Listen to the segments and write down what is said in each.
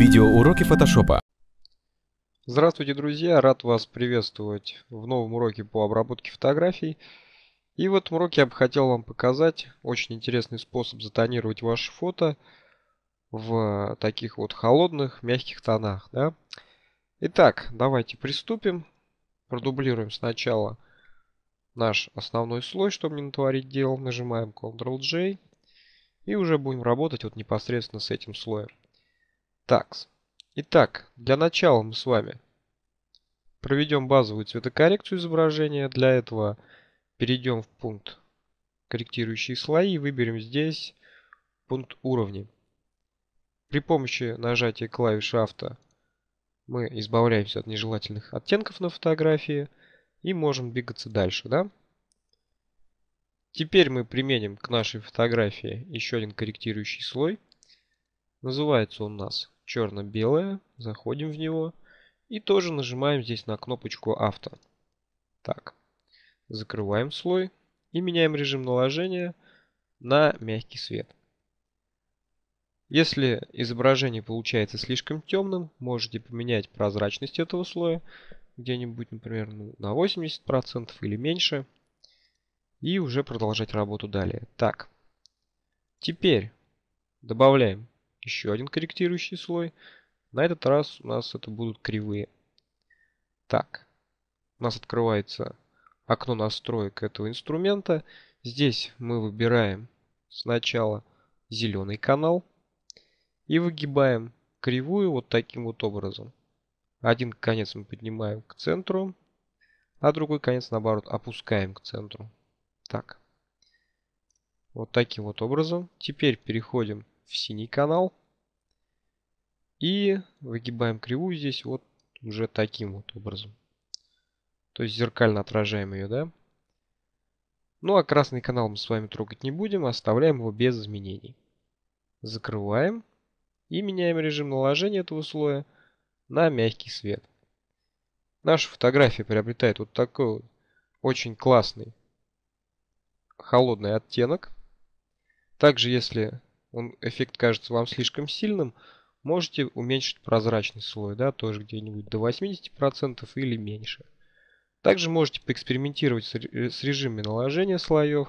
Видеоуроки фотошопа. Здравствуйте, друзья! Рад вас приветствовать в новом уроке по обработке фотографий. И в этом уроке я бы хотел вам показать очень интересный способ затонировать ваше фото в таких вот холодных, мягких тонах. Да? Итак, давайте приступим. Продублируем сначала наш основной слой, чтобы не натворить дел. Нажимаем Ctrl-J и уже будем работать вот непосредственно с этим слоем. Такс. Итак, для начала мы с вами проведем базовую цветокоррекцию изображения. Для этого перейдем в пункт корректирующие слои и выберем здесь пункт уровни. При помощи нажатия клавиши авто мы избавляемся от нежелательных оттенков на фотографии и можем двигаться дальше. Да? Теперь мы применим к нашей фотографии еще один корректирующий слой. Называется он у нас черно-белое, заходим в него и тоже нажимаем здесь на кнопочку авто. Так, закрываем слой и меняем режим наложения на мягкий свет. Если изображение получается слишком темным, можете поменять прозрачность этого слоя где-нибудь, например, ну, на 80% или меньше. И уже продолжать работу далее. Так, теперь добавляем еще один корректирующий слой. На этот раз у нас это будут кривые. Так, у нас открывается окно настроек этого инструмента. Здесь мы выбираем сначала зеленый канал и выгибаем кривую вот таким вот образом. Один конец мы поднимаем к центру, а другой конец, наоборот, опускаем к центру. Так. Вот таким вот образом. Теперь переходим в синий канал. И выгибаем кривую здесь вот уже таким вот образом. То есть зеркально отражаем ее, да? Ну а красный канал мы с вами трогать не будем, а оставляем его без изменений. Закрываем и меняем режим наложения этого слоя на мягкий свет. Наша фотография приобретает вот такой вот очень классный холодный оттенок. Также, если он, эффект кажется вам слишком сильным, можете уменьшить прозрачный слой, да, тоже где-нибудь до 80% или меньше. Также можете поэкспериментировать с, э, с режимами наложения слоев,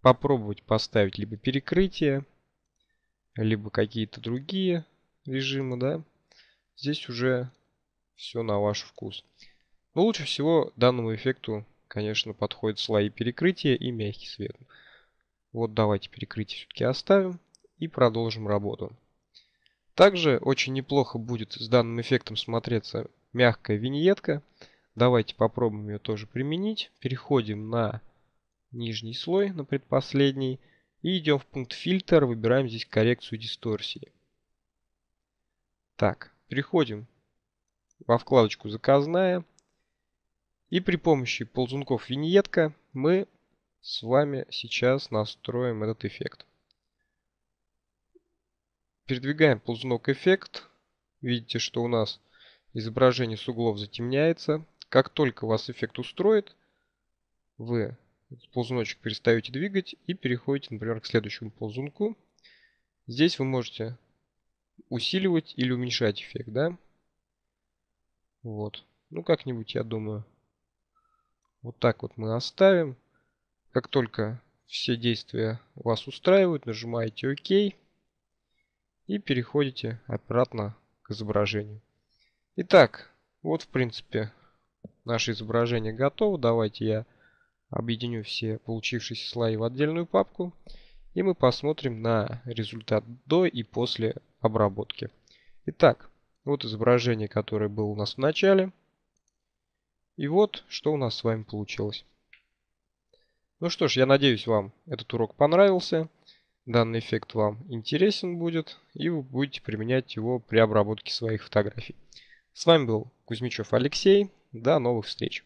попробовать поставить либо перекрытие, либо какие-то другие режимы, да. Здесь уже все на ваш вкус. Но лучше всего данному эффекту, конечно, подходят слои перекрытия и мягкий свет. Вот давайте перекрытие все-таки оставим и продолжим работу. Также очень неплохо будет с данным эффектом смотреться мягкая виньетка. Давайте попробуем ее тоже применить. Переходим на нижний слой, на предпоследний. И идем в пункт фильтр, выбираем здесь коррекцию дисторсии. Так, переходим во вкладочку заказная. И при помощи ползунков виньетка мы с вами сейчас настроим этот эффект. Передвигаем ползунок эффект. Видите, что у нас изображение с углов затемняется. Как только вас эффект устроит, вы ползуночек перестаете двигать и переходите, например, к следующему ползунку. Здесь вы можете усиливать или уменьшать эффект, да? Вот. Ну, как-нибудь, я думаю, вот так вот мы оставим. Как только все действия вас устраивают, нажимаете ОК и переходите обратно к изображению. Итак, вот в принципе наше изображение готово. Давайте я объединю все получившиеся слои в отдельную папку. И мы посмотрим на результат до и после обработки. Итак, вот изображение, которое было у нас в начале. И вот, что у нас с вами получилось. Ну что ж, я надеюсь, вам этот урок понравился. Данный эффект вам интересен будет, и вы будете применять его при обработке своих фотографий. С вами был Кузьмичев Алексей. До новых встреч!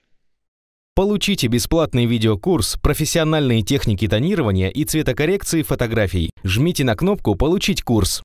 Получите бесплатный видеокурс «Профессиональные техники тонирования и цветокоррекции фотографий». Жмите на кнопку «Получить курс».